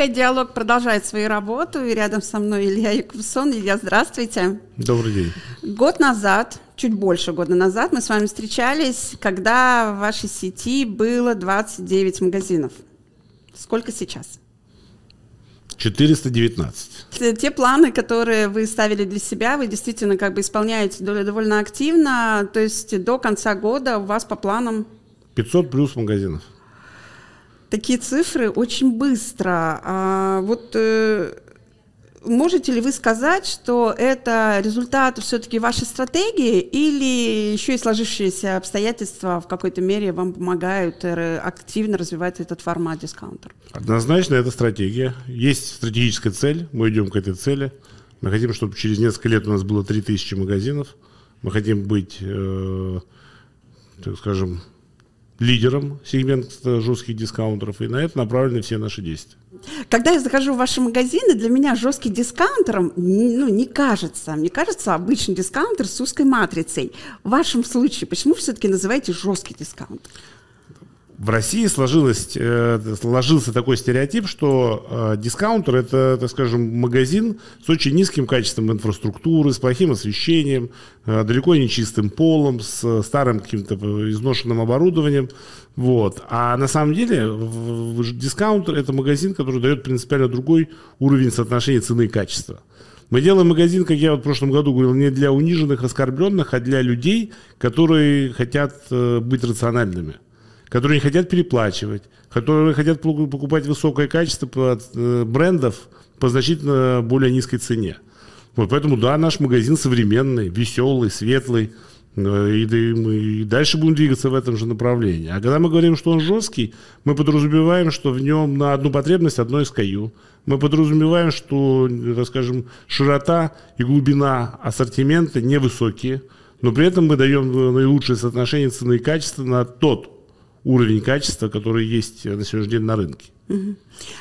Пускай диалог продолжает свою работу. И рядом со мной Илья Якубсон. Илья, здравствуйте. Добрый день. Год назад, чуть больше года назад, мы с вами встречались, когда в вашей сети было 29 магазинов. Сколько сейчас? 419. Те планы, которые вы ставили для себя, вы действительно как бы исполняете довольно активно. То есть до конца года у вас по планам... 500 плюс магазинов такие цифры очень быстро. А вот э, можете ли вы сказать, что это результат все-таки вашей стратегии или еще и сложившиеся обстоятельства в какой-то мере вам помогают э, активно развивать этот формат дискаунтер? Однозначно это стратегия. Есть стратегическая цель, мы идем к этой цели. Мы хотим, чтобы через несколько лет у нас было 3000 магазинов. Мы хотим быть, э, так скажем, лидером сегмента жестких дискаунтеров, и на это направлены все наши действия. Когда я захожу в ваши магазины, для меня жесткий дискаунтером ну, не кажется. Мне кажется обычный дискаунтер с узкой матрицей. В вашем случае, почему вы все-таки называете жесткий дискаунтер? в России сложилось, э, сложился такой стереотип, что э, дискаунтер это, так скажем, магазин с очень низким качеством инфраструктуры, с плохим освещением, э, далеко не чистым полом, с старым каким-то изношенным оборудованием. Вот. А на самом деле дискаунтер это магазин, который дает принципиально другой уровень соотношения цены и качества. Мы делаем магазин, как я вот в прошлом году говорил, не для униженных, оскорбленных, а для людей, которые хотят быть рациональными которые не хотят переплачивать, которые хотят покупать высокое качество от э, брендов по значительно э, более низкой цене. Вот, поэтому, да, наш магазин современный, веселый, светлый, э, и, мы дальше будем двигаться в этом же направлении. А когда мы говорим, что он жесткий, мы подразумеваем, что в нем на одну потребность одно SKU. Мы подразумеваем, что, так скажем, широта и глубина ассортимента невысокие, но при этом мы даем наилучшее соотношение цены и качества на тот уровень качества, который есть на сегодняшний день на рынке. Угу.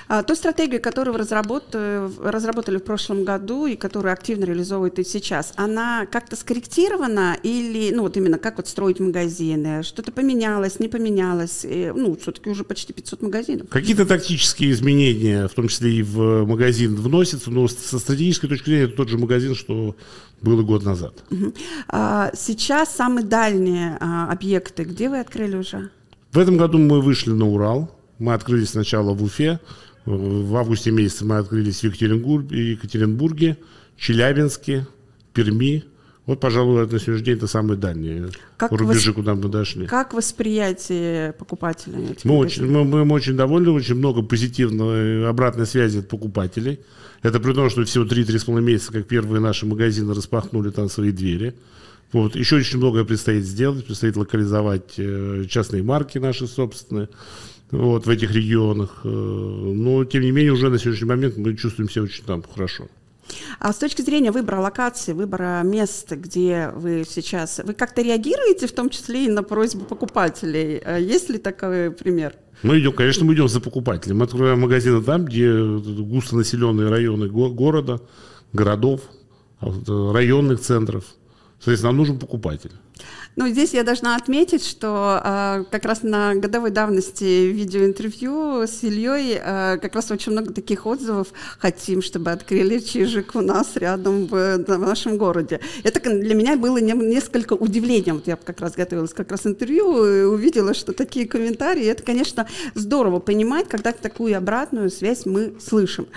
А, ту стратегию, которую вы э, разработали в прошлом году и которую активно реализовывает и сейчас, она как-то скорректирована или, ну вот именно как вот строить магазины, что-то поменялось, не поменялось, и, э, ну все-таки уже почти 500 магазинов. Какие-то тактические изменения, в том числе и в магазин, вносятся, но со стратегической точки зрения это тот же магазин, что было год назад. Угу. А, сейчас самые дальние а, объекты, где вы открыли уже? В этом году мы вышли на Урал. Мы открылись сначала в Уфе. В августе месяце мы открылись в Екатеринбурге, Челябинске, Перми, вот, пожалуй, это суждение это самые дальние как рубежи, восп... куда мы дошли. Как восприятие покупателя? Мы очень, мы, мы очень довольны, очень много позитивной э, обратной связи от покупателей. Это при том, что всего 3-3,5 месяца, как первые наши магазины распахнули там свои двери. Вот. Еще очень многое предстоит сделать, предстоит локализовать э, частные марки наши собственные вот, в этих регионах. Э, но, тем не менее, уже на сегодняшний момент мы чувствуем себя очень там хорошо. А с точки зрения выбора локации, выбора места, где вы сейчас, вы как-то реагируете, в том числе и на просьбу покупателей? А есть ли такой пример? Мы идем, конечно, мы идем за покупателем. Мы открываем магазины там, где густонаселенные районы города, городов, а э, районных центров. Соответственно, нам нужен покупатель. Ну, здесь я должна отметить, что э, как раз на годовой давности видеоинтервью с Ильей э, а, как раз очень много таких отзывов. Хотим, чтобы открыли чижик у нас рядом в, в нашем городе. Это для меня было не, несколько удивлением. Вот я как раз готовилась как раз интервью и э, увидела, что такие комментарии. Это, конечно, здорово понимать, когда такую обратную связь мы слышим.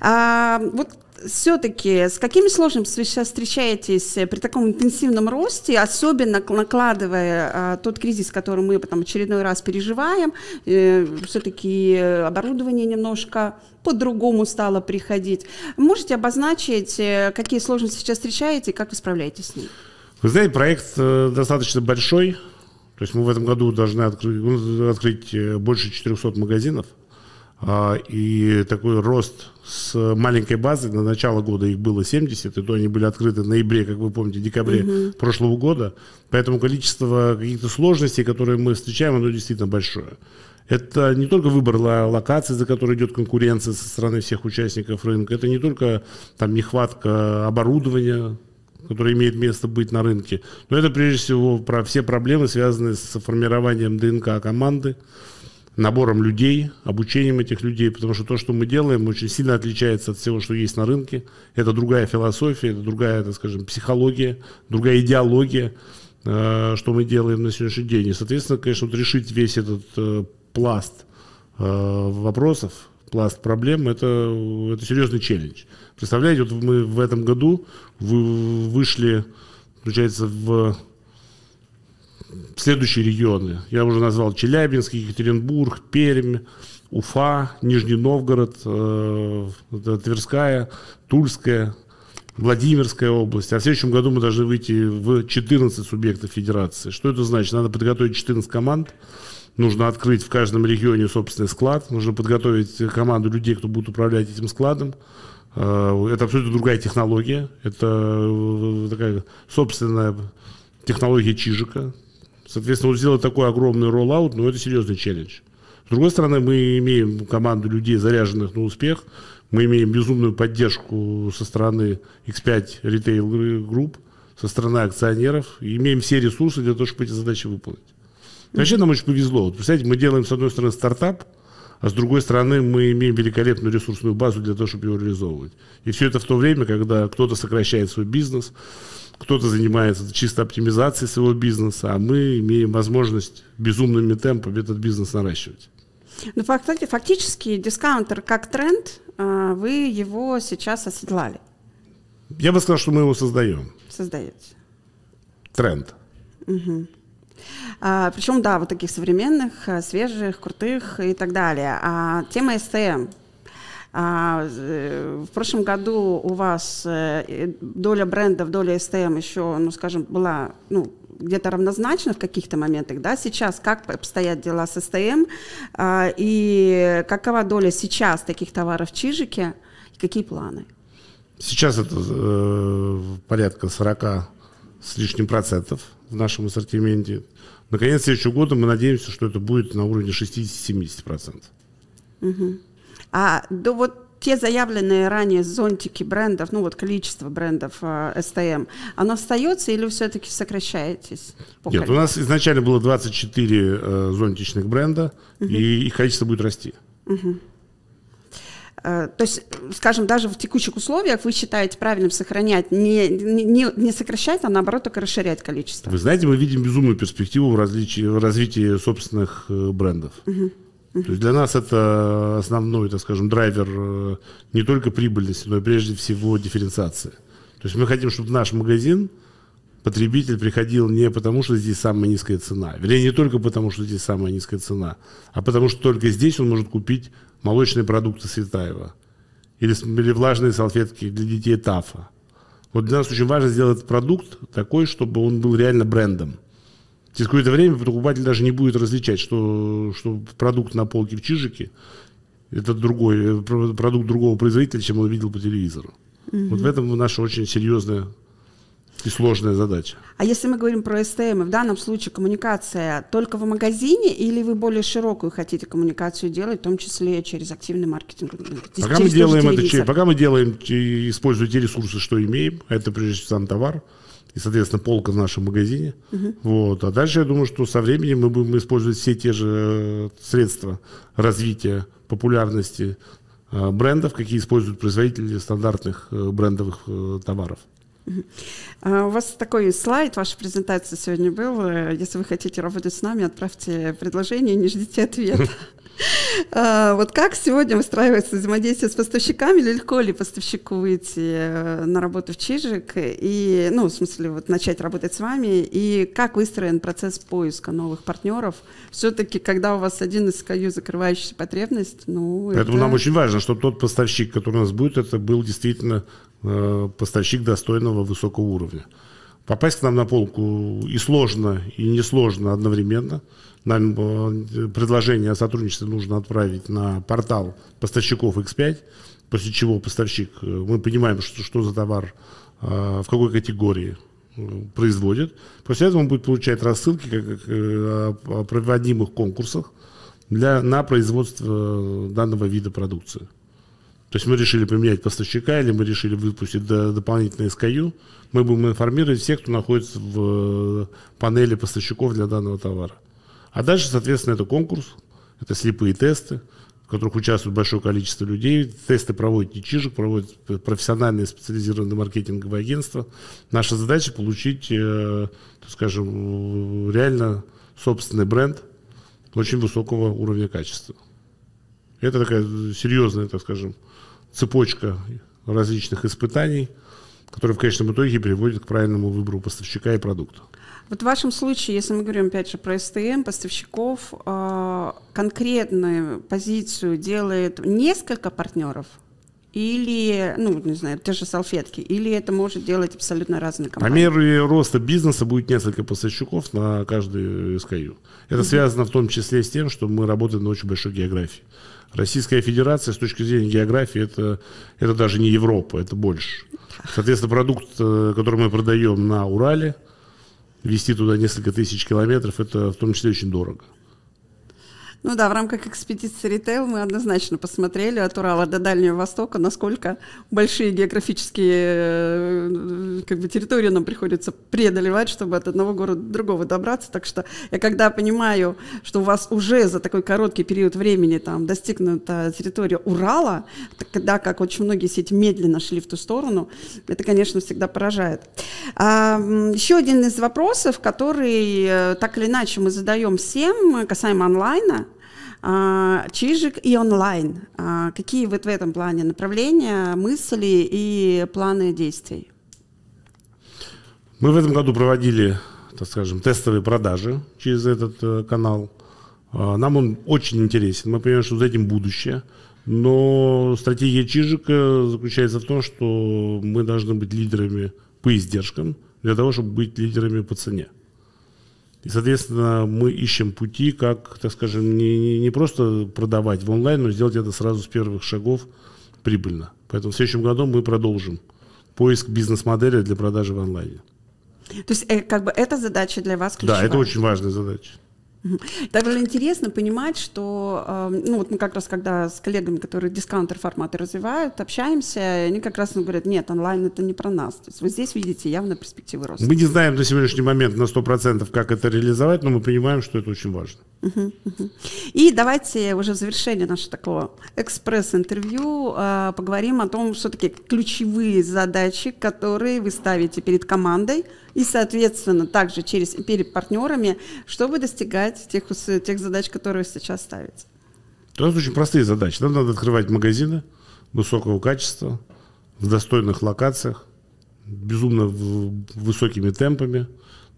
А, вот все-таки с какими сложностями вы сейчас встречаетесь э, при таком интенсивном росте, особенно накладывая а, тот кризис, который мы потом очередной раз переживаем, э, все-таки оборудование немножко по-другому стало приходить. Можете обозначить, э, какие сложности сейчас встречаете и как вы справляетесь с ними? Вы знаете, проект э, достаточно большой. То есть мы в этом году должны открыть, открыть больше 400 магазинов – а, и такой рост с маленькой базы, на начало года их было 70, и то они были открыты в ноябре, как вы помните, декабре угу. прошлого года. Поэтому количество каких-то сложностей, которые мы встречаем, оно действительно большое. Это не только выбор локации, за которой идет конкуренция со стороны всех участников рынка, это не только там, нехватка оборудования, которое имеет место быть на рынке, но это прежде всего про все проблемы, связанные с формированием ДНК команды, набором людей, обучением этих людей, потому что то, что мы делаем, очень сильно отличается от всего, что есть на рынке. Это другая философия, это другая, так скажем, психология, другая идеология, э, что мы делаем на сегодняшний день. И, соответственно, конечно, вот решить весь этот э, пласт э, вопросов, пласт проблем, это, это серьезный челлендж. Представляете, вот мы в этом году вышли, получается, в следующие регионы. Я уже назвал Челябинск, Екатеринбург, Пермь, Уфа, Нижний Новгород, э, Тверская, Тульская, Владимирская область. А в следующем году мы должны выйти в 14 субъектов федерации. Что это значит? Надо подготовить 14 команд. Нужно открыть в каждом регионе собственный склад. Нужно подготовить команду людей, кто будет управлять этим складом. Э, это абсолютно другая технология. Это э, такая собственная технология Чижика. Соответственно, он сделал такой огромный роллаут, но это серьезный челлендж. С другой стороны, мы имеем команду людей, заряженных на успех. Мы имеем безумную поддержку со стороны X5 Retail Group, со стороны акционеров. И имеем все ресурсы для того, чтобы эти задачи выполнить. Вообще нам очень повезло. Вот, представляете, мы делаем, с одной стороны, стартап – а с другой стороны, мы имеем великолепную ресурсную базу для того, чтобы его реализовывать. И все это в то время, когда кто-то сокращает свой бизнес, кто-то занимается чисто оптимизацией своего бизнеса, а мы имеем возможность безумными темпами этот бизнес наращивать. Ну, фактически дискаунтер как тренд, а, вы его сейчас оседлали. Я бы сказал, что мы его создаем. Создаете. Тренд. Угу. А, причем, да, вот таких современных, э, свежих, крутых и так далее. А, тема СТМ. А, э, в прошлом году у вас э, доля брендов, доля СТМ еще, ну, скажем, была ну, где-то равнозначно в каких-то моментах, да, сейчас как обстоят дела с СТМ, а, и какова доля сейчас таких товаров в Чижике, и какие планы? Сейчас это э, порядка 40 с лишним процентов в нашем ассортименте. Наконец следующего года мы надеемся, что это будет на уровне 60-70%. Угу. А да вот те заявленные ранее зонтики брендов, ну вот количество брендов а, э, СТМ, эм, оно остается или все-таки сокращаетесь? Нет, количеству? у нас изначально было 24 э, зонтичных бренда, угу. и их количество будет расти. Угу. Э, то есть, скажем, даже в текущих условиях вы считаете правильным сохранять, не, не, не сокращать, а наоборот только расширять количество. Вы знаете, мы видим безумную перспективу в, различии, в развитии собственных э, брендов. Угу. uh То есть для нас это основной, так скажем, драйвер э, не только прибыльности, но и прежде всего дифференциации. То есть мы хотим, чтобы наш магазин, потребитель приходил не потому, что здесь самая низкая цена. Вернее, не только потому, что здесь самая низкая цена, а потому что только здесь он может купить молочные продукты Светаева или, или влажные салфетки для детей ТАФа. Вот для нас очень важно сделать продукт такой, чтобы он был реально брендом. Через какое-то время покупатель даже не будет различать, что, что продукт на полке в Чижике – это другой, э, продукт другого производителя, чем он видел по телевизору. Угу. Вот в этом наша очень серьезная и сложная задача. А если мы говорим про СТМ, в данном случае коммуникация только в магазине, или вы более широкую хотите коммуникацию делать, в том числе через активный маркетинг? Пока мы делаем это, через, пока мы делаем, используя те ресурсы, что имеем, а это прежде всего сам товар, и, соответственно, полка в нашем магазине. Угу. Вот. А дальше я думаю, что со временем мы будем использовать все те же э, средства развития популярности э, брендов, какие используют производители стандартных э, брендовых товаров. А, у вас такой слайд, ваша презентация сегодня был. Э, если вы хотите работать с нами, отправьте предложение, не ждите ответа. А, вот как сегодня выстраивается взаимодействие с поставщиками? Легко ли поставщику выйти э, на работу в Чижик и, ну, в смысле, вот начать работать с вами? И как выстроен процесс поиска новых партнеров? Все-таки, когда у вас один из СКЮ закрывающий потребность, ну... Поэтому это... нам очень важно, чтобы тот поставщик, который у нас будет, это был действительно э, поставщик достойного высокого уровня. Попасть к нам на полку и сложно, и несложно одновременно. Нам э, предложение о сотрудничестве нужно отправить на портал поставщиков X5, после чего поставщик, э, мы понимаем, что, что за товар, э, в какой категории производит. После этого он будет получать рассылки как, о проводимых конкурсах для, на производство данного вида продукции. То есть мы решили поменять поставщика или мы решили выпустить до, дополнительный SKU, мы будем информировать всех, кто находится в э, панели поставщиков для данного товара. А дальше, соответственно, это конкурс, это слепые тесты, в которых участвует большое количество людей. Тесты проводит не Чижик, проводит профессиональные специализированные маркетинговые агентства. Наша задача получить, э, скажем, реально собственный бренд очень высокого уровня качества. Это такая серьезная, так скажем, цепочка различных испытаний, которые в конечном итоге приводят к правильному выбору поставщика и продукта. Вот в вашем случае, если мы говорим опять же про СТМ, поставщиков, а, конкретную позицию делает несколько партнеров или, ну, не знаю, те же салфетки, или это может делать абсолютно разные компании? По мере роста бизнеса будет несколько поставщиков на каждую SKU. Это угу. связано в том числе с тем, что мы работаем на очень большой географии. Российская Федерация с точки зрения географии это, это даже не Европа, это больше. Соответственно, продукт, э, который мы продаем на Урале, вести туда несколько тысяч километров, это в том числе очень дорого. Ну да, в рамках экспедиции ритейл мы однозначно посмотрели от Урала до Дальнего Востока, насколько большие географические э, как бы, территории нам приходится преодолевать, чтобы от одного города до другого добраться. Так что я когда понимаю, что у вас уже за такой короткий период времени там достигнута территория Урала, тогда как очень многие сети медленно шли в ту сторону, это, конечно, всегда поражает. А, еще один из вопросов, который э, так или иначе мы задаем всем, э, касаемо онлайна, а, Чижик и онлайн. А, какие вот в этом плане направления, мысли и планы действий? Мы в этом году проводили, так скажем, тестовые продажи через этот э, канал. Нам он очень интересен. Мы понимаем, что за этим будущее. Но стратегия Чижика заключается в том, что мы должны быть лидерами по издержкам для того, чтобы быть лидерами по цене. И, соответственно, мы ищем пути, как, так скажем, не, не, не просто продавать в онлайн, но сделать это сразу с первых шагов прибыльно. Поэтому в следующем году мы продолжим поиск бизнес-модели для продажи в онлайне. То есть, э, как бы, это задача для вас ключевая? Да, это очень важная задача. Довольно интересно понимать, что эм, ну, вот мы как раз когда с коллегами, которые дискаунтер форматы развивают, общаемся, они как раз говорят, нет, онлайн это не про нас. То есть вот здесь видите явно перспективы роста. Мы не знаем на сегодняшний момент на 100% как это реализовать, но мы понимаем, что это очень важно. И давайте уже в завершение нашего такого экспресс-интервью э, поговорим о том, все-таки ключевые задачи, которые вы ставите перед командой, и, соответственно, также через, перед партнерами, чтобы достигать тех, тех задач, которые сейчас ставятся. То есть очень простые задачи. Нам надо открывать магазины высокого качества, в достойных локациях, безумно высокими темпами.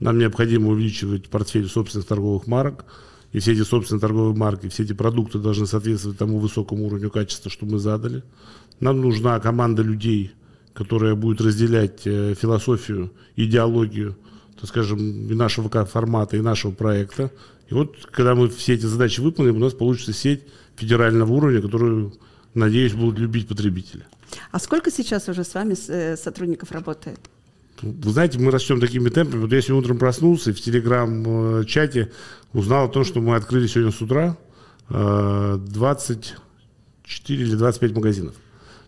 Нам необходимо увеличивать портфель собственных торговых марок, и все эти собственные торговые марки, все эти продукты должны соответствовать тому высокому уровню качества, что мы задали. Нам нужна команда людей, которая будет разделять э, философию, идеологию, так скажем, и нашего формата, и нашего проекта. И вот, когда мы все эти задачи выполним, у нас получится сеть федерального уровня, которую, надеюсь, будут любить потребители. А сколько сейчас уже с вами э, сотрудников работает? Вы знаете, мы растем такими темпами. Вот я сегодня утром проснулся и в телеграм-чате э, узнал о том, что мы открыли сегодня с утра 24 или 25 магазинов.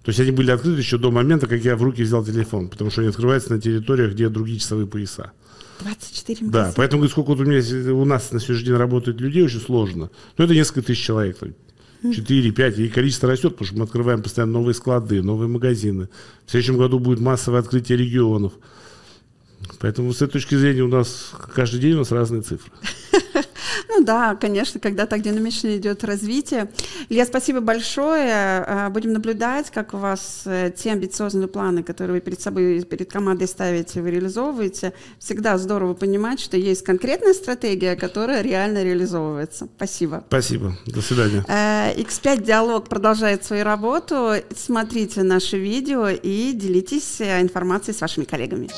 То есть они были открыты еще до момента, как я в руки взял телефон, потому что они открываются на территориях, где другие часовые пояса. 24 месяца. Да, поэтому сколько вот у, меня, у нас на сегодняшний день работает людей, очень сложно. Но это несколько тысяч человек, 4-5, и количество растет, потому что мы открываем постоянно новые склады, новые магазины. В следующем году будет массовое открытие регионов. Поэтому с этой точки зрения у нас каждый день у нас разные цифры. Ну да, конечно, когда так динамично идет развитие. Илья, спасибо большое. А, будем наблюдать, как у вас э, те амбициозные планы, которые вы перед собой, перед командой ставите, вы реализовываете. Всегда здорово понимать, что есть конкретная стратегия, которая реально реализовывается. Спасибо. Спасибо. До свидания. X5 э, Диалог продолжает свою работу. Смотрите наши видео и делитесь э, информацией с вашими коллегами.